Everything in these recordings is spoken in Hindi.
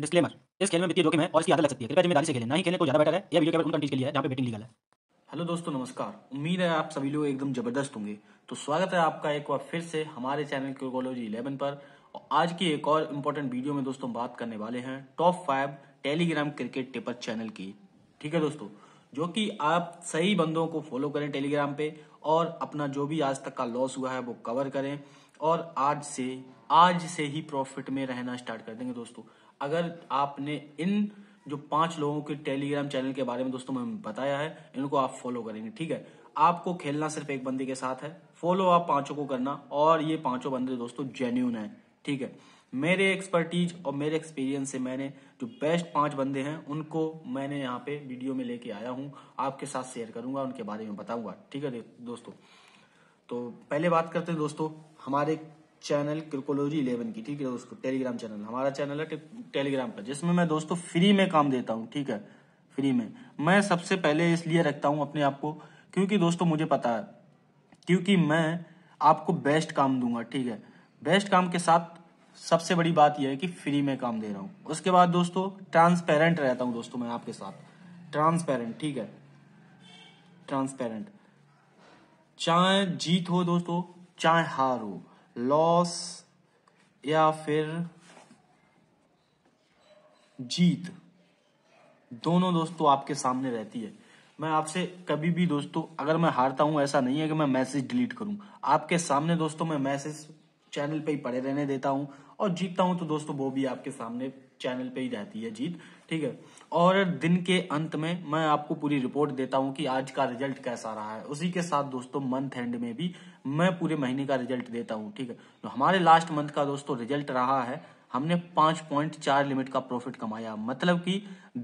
डिस्क्लेमर इस खेल में वित्तीय जोखिम है और इसकी आदत लग सकती है कृपया जिम्मेदारी से खेलें ना ही खेलने को ज्यादा बेटर है या वीडियो केवल उन कंट्रीज के लिए है जहाँ पे बेटिंग लीगल है हेलो दोस्तों नमस्कार उम्मीद है आप सभी लोग एकदम जबरदस्त होंगे तो स्वागत है आपका एक बार फिर से हमारे चैनल क्रिकोलॉजी इलेवन पर और आज की एक और इम्पोर्टेंट वीडियो में दोस्तों बात करने वाले हैं top five Telegram cricket tipper channel की ठीक है दोस्तों जो कि आप सही बंदों को फॉलो करें टेलीग्राम पे और अपना जो भी आज तक का लॉस हुआ है वो कवर करें और आज से आज से ही प्रॉफिट में रहना स्टार्ट कर देंगे दोस्तों अगर आपने इन जो पांच लोगों के टेलीग्राम चैनल के बारे में दोस्तों मैं बताया है इनको आप फॉलो करेंगे ठीक है आपको खेलना सिर्फ एक बंदे के साथ है फॉलो आप पांचों को करना और ये पांचों बंदे दोस्तों जेन्यून है ठीक है मेरे एक्सपर्टीज और मेरे एक्सपीरियंस से मैंने जो बेस्ट पांच बंदे हैं उनको मैंने यहाँ पे वीडियो में लेके आया हूँ आपके साथ शेयर करूंगा उनके बारे में बताऊंगा ठीक है दोस्तों तो पहले बात करते हैं दोस्तों हमारे चैनल क्रिकोलॉजी इलेवन की ठीक है दोस्तों टेलीग्राम चैनल हमारा चैनल है टेलीग्राम पर जिसमें मैं दोस्तों फ्री में काम देता हूँ ठीक है फ्री में मैं सबसे पहले इसलिए रखता हूँ अपने आप को क्योंकि दोस्तों मुझे पता है क्योंकि मैं आपको बेस्ट काम दूंगा ठीक है बेस्ट काम के साथ सबसे बड़ी बात यह है कि फ्री में काम दे रहा हूँ उसके बाद दोस्तों ट्रांसपेरेंट रहता हूँ दोस्तों मैं आपके साथ ट्रांसपेरेंट ठीक है ट्रांसपेरेंट चाहे जीत हो दोस्तों चाहे हार हो लॉस या फिर जीत दोनों दोस्तों आपके सामने रहती है मैं आपसे कभी भी दोस्तों अगर मैं हारता हूं ऐसा नहीं है कि मैं मैसेज डिलीट करूं आपके सामने दोस्तों मैं मैसेज चैनल पे ही पड़े रहने देता हूं और जीतता हूं तो दोस्तों वो भी आपके सामने चैनल पे ही रहती है जीत ठीक है और दिन के अंत में मैं आपको पूरी रिपोर्ट देता हूँ कि आज का रिजल्ट कैसा रहा है उसी के साथ दोस्तों मंथ एंड में भी मैं पूरे महीने का रिजल्ट देता हूँ ठीक है तो हमारे लास्ट मंथ का दोस्तों रिजल्ट रहा है हमने पांच पॉइंट चार लिमिट का प्रॉफिट कमाया मतलब कि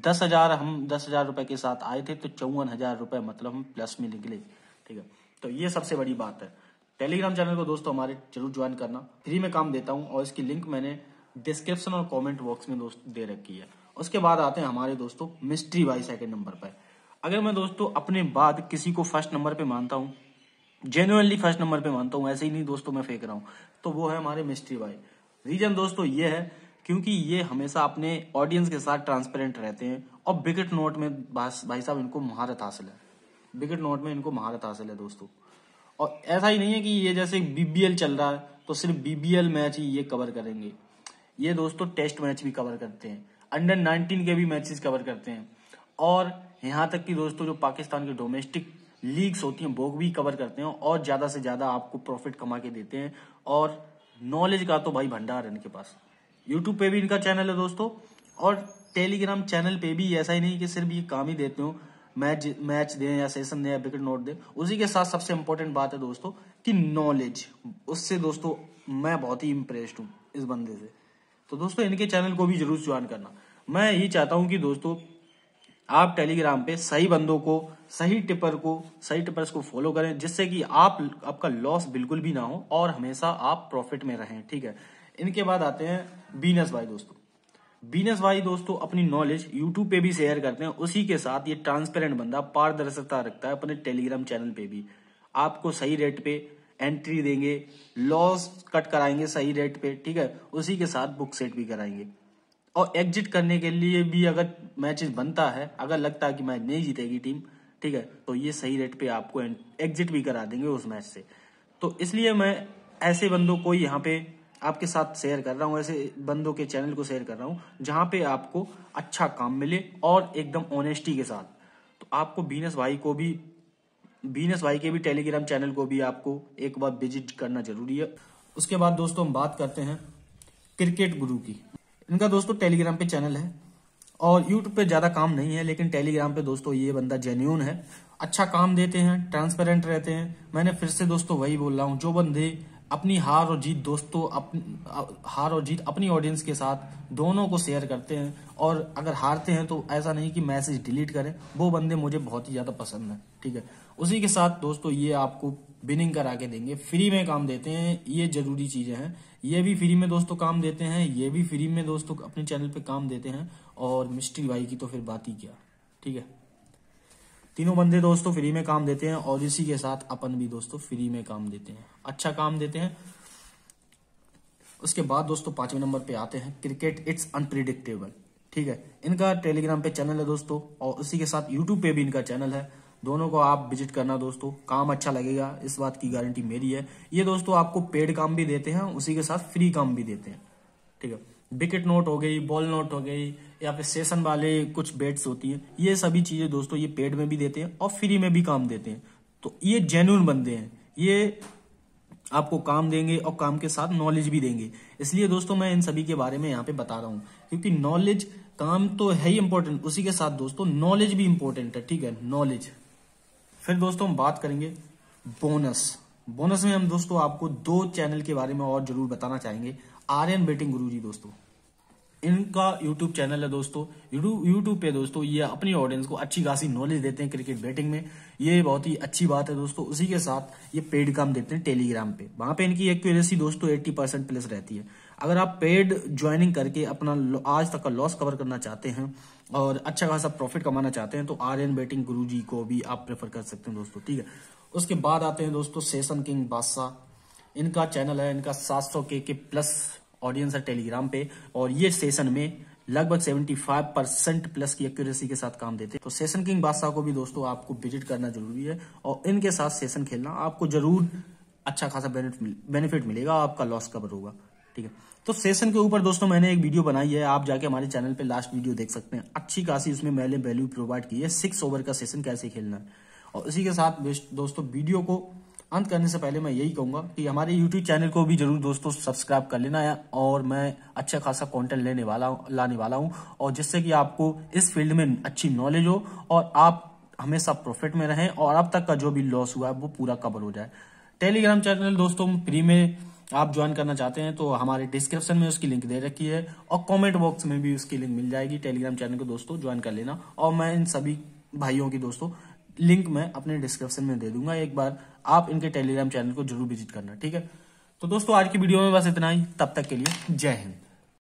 दस हजार हम दस हजार रुपए के साथ आए थे तो चौवन हजार रुपए मतलब हम प्लस में निकले ठीक है तो ये सबसे बड़ी बात है टेलीग्राम चैनल को दोस्तों हमारे जरूर ज्वाइन करना फ्री में काम देता हूं और इसकी लिंक मैंने डिस्क्रिप्शन और कमेंट बॉक्स में दोस्त दे रखी है उसके बाद आते हैं हमारे दोस्तों मिस्ट्री वाई सेकेंड नंबर पर अगर मैं दोस्तों अपने बाद किसी को फर्स्ट नंबर पे मानता हूँ जेन्युनली फर्स्ट नंबर पे मानता हूँ ऐसे ही नहीं दोस्तों मैं फेंक रहा हूँ तो वो है हमारे मिस्ट्री वाई रीजन दोस्तों ये है क्योंकि ये हमेशा अपने ऑडियंस के साथ ट्रांसपेरेंट रहते हैं और बिकट नोट में भाई साहब इनको महारत हासिल है बिकट नोट में इनको महारत हासिल है दोस्तों और ऐसा ही नहीं है कि ये जैसे बीबीएल चल रहा है तो सिर्फ बीबीएल मैच ही ये कवर करेंगे ये दोस्तों टेस्ट मैच भी कवर करते हैं अंडर 19 के भी मैचेस कवर करते हैं और यहाँ तक कि दोस्तों जो पाकिस्तान के डोमेस्टिक लीग्स होती हैं वो भी कवर करते हैं और ज़्यादा से ज़्यादा आपको प्रॉफिट कमा के देते हैं और नॉलेज का तो भाई भंडार है इनके पास यूट्यूब पे भी इनका चैनल है दोस्तों और टेलीग्राम चैनल पे भी ऐसा ही नहीं कि सिर्फ ये काम ही देते हो मैच मैच दें या सेशन दें या विकेट नोट दें उसी के साथ सबसे इंपॉर्टेंट बात है दोस्तों कि नॉलेज उससे दोस्तों मैं बहुत ही इम्प्रेस्ड हूँ इस बंदे से तो दोस्तों इनके चैनल को भी जरूर ज्वाइन करना मैं ये चाहता हूँ कि दोस्तों आप टेलीग्राम पे सही बंदों को सही टिपर को सही टिपर्स को फॉलो करें जिससे कि आप आपका लॉस बिल्कुल भी ना हो और हमेशा आप प्रॉफिट में रहें ठीक है इनके बाद आते हैं बीनस भाई दोस्तों बीनस भाई दोस्तों अपनी नॉलेज यूट्यूब पे भी शेयर करते हैं उसी के साथ ये ट्रांसपेरेंट बंदा पारदर्शिता रखता है अपने टेलीग्राम चैनल पे भी आपको सही रेट पे एंट्री देंगे लॉस कट कराएंगे सही रेट पे ठीक है उसी के साथ बुक सेट भी कराएंगे और एग्जिट करने के लिए भी अगर मैच बनता है अगर लगता है कि मैच नहीं जीतेगी टीम ठीक है तो ये सही रेट पे आपको एग्जिट भी करा देंगे उस मैच से तो इसलिए मैं ऐसे बंदों को यहाँ पे आपके साथ शेयर कर रहा हूँ ऐसे बंदों के चैनल को शेयर कर रहा हूँ जहां पे आपको अच्छा काम मिले और एकदम ऑनेस्टी के साथ तो आपको बीनस भाई को भी बीनस भाई के भी टेलीग्राम चैनल को भी आपको एक बार विजिट करना जरूरी है उसके बाद दोस्तों हम बात करते हैं क्रिकेट गुरु की इनका दोस्तों टेलीग्राम पे चैनल है और यूट्यूब पे ज्यादा काम नहीं है लेकिन टेलीग्राम पे दोस्तों ये बंदा जेन्यून है अच्छा काम देते हैं ट्रांसपेरेंट रहते हैं मैंने फिर से दोस्तों वही बोल रहा हूँ जो बंदे अपनी हार और जीत दोस्तों अपनी हार और जीत अपनी ऑडियंस के साथ दोनों को शेयर करते हैं और अगर हारते हैं तो ऐसा नहीं कि मैसेज डिलीट करें वो बंदे मुझे बहुत ही ज़्यादा पसंद है ठीक है उसी के साथ दोस्तों ये आपको बिनिंग करा के देंगे फ्री में काम देते हैं ये जरूरी चीज़ें हैं ये भी फ्री में दोस्तों काम देते हैं ये भी फ्री में दोस्तों अपने चैनल पर काम देते हैं और मिस्ट्री भाई की तो फिर बात ही क्या ठीक है तीनों बंदे दोस्तों फ्री में काम देते हैं और इसी के साथ अपन भी दोस्तों फ्री में काम देते हैं अच्छा काम देते हैं उसके बाद दोस्तों पांचवें नंबर पे आते हैं क्रिकेट इट्स अनप्रिडिक्टेबल ठीक है इनका टेलीग्राम पे चैनल है दोस्तों और उसी के साथ यूट्यूब पे भी इनका चैनल है दोनों को आप विजिट करना दोस्तों काम अच्छा लगेगा इस बात की गारंटी मेरी है ये दोस्तों आपको पेड काम भी देते हैं उसी के साथ फ्री काम भी देते हैं ठीक है विकेट नोट हो गई बॉल नोट हो गई या फिर सेशन वाले कुछ बेट्स होती हैं ये सभी चीज़ें दोस्तों ये पेड में भी देते हैं और फ्री में भी काम देते हैं तो ये जेन्यून बंदे हैं ये आपको काम देंगे और काम के साथ नॉलेज भी देंगे इसलिए दोस्तों मैं इन सभी के बारे में यहाँ पे बता रहा हूँ क्योंकि नॉलेज काम तो है ही इम्पोर्टेंट उसी के साथ दोस्तों नॉलेज भी इम्पोर्टेंट है ठीक है नॉलेज फिर दोस्तों हम बात करेंगे बोनस बोनस में हम दोस्तों आपको दो चैनल के बारे में और जरूर बताना चाहेंगे आर्यन बेटिंग गुरु जी दोस्तों इनका यूट्यूब चैनल है दोस्तों यूट्यूब पे दोस्तों ये अपनी ऑडियंस को अच्छी खासी नॉलेज देते हैं क्रिकेट बैटिंग में ये बहुत ही अच्छी बात है दोस्तों उसी के साथ ये पेड काम देते हैं टेलीग्राम पे वहां पे इनकी एक्यूरेसी दोस्तों 80 परसेंट प्लस रहती है अगर आप पेड ज्वाइनिंग करके अपना आज तक का लॉस कवर करना चाहते हैं और अच्छा खासा प्रॉफिट कमाना चाहते हैं तो आर्यन बेटिंग गुरु जी को भी आप प्रेफर कर सकते हैं दोस्तों ठीक है उसके बाद आते हैं दोस्तों सेशन किंग बादशाह इनका चैनल है इनका सौ के के प्लस ऑडियंस है टेलीग्राम पे और ये सेशन में लगभग 75 परसेंट प्लस की एक्यूरेसी के साथ काम देते हैं तो सेशन किंग बादशाह को भी दोस्तों आपको विजिट करना जरूरी है और इनके साथ सेशन खेलना आपको जरूर अच्छा खासा बेनिफिट मिलेगा आपका लॉस कवर होगा ठीक है तो सेशन के ऊपर दोस्तों मैंने एक वीडियो बनाई है आप जाके हमारे चैनल पे लास्ट वीडियो देख सकते हैं अच्छी खासी उसमें मैंने वैल्यू प्रोवाइड की है सिक्स ओवर का सेशन कैसे खेलना है और इसी के साथ दोस्तों वीडियो को अंत करने से पहले मैं यही कहूंगा कि हमारे यूट्यूब चैनल को भी जरूर दोस्तों सब्सक्राइब कर लेना है और मैं अच्छा खासा कंटेंट लेने वाला लाने वाला हूँ और जिससे कि आपको इस फील्ड में अच्छी नॉलेज हो और आप हमेशा प्रॉफिट में रहें और अब तक का जो भी लॉस हुआ है वो पूरा कवर हो जाए टेलीग्राम चैनल दोस्तों फ्री में आप ज्वाइन करना चाहते हैं तो हमारे डिस्क्रिप्शन में उसकी लिंक दे रखी है और कमेंट बॉक्स में भी उसकी लिंक मिल जाएगी टेलीग्राम चैनल को दोस्तों ज्वाइन कर लेना और मैं इन सभी भाइयों की दोस्तों लिंक मैं अपने डिस्क्रिप्शन में दे दूंगा एक बार आप इनके टेलीग्राम चैनल को जरूर विजिट करना ठीक है तो दोस्तों आज की वीडियो में बस इतना ही तब तक के लिए जय हिंद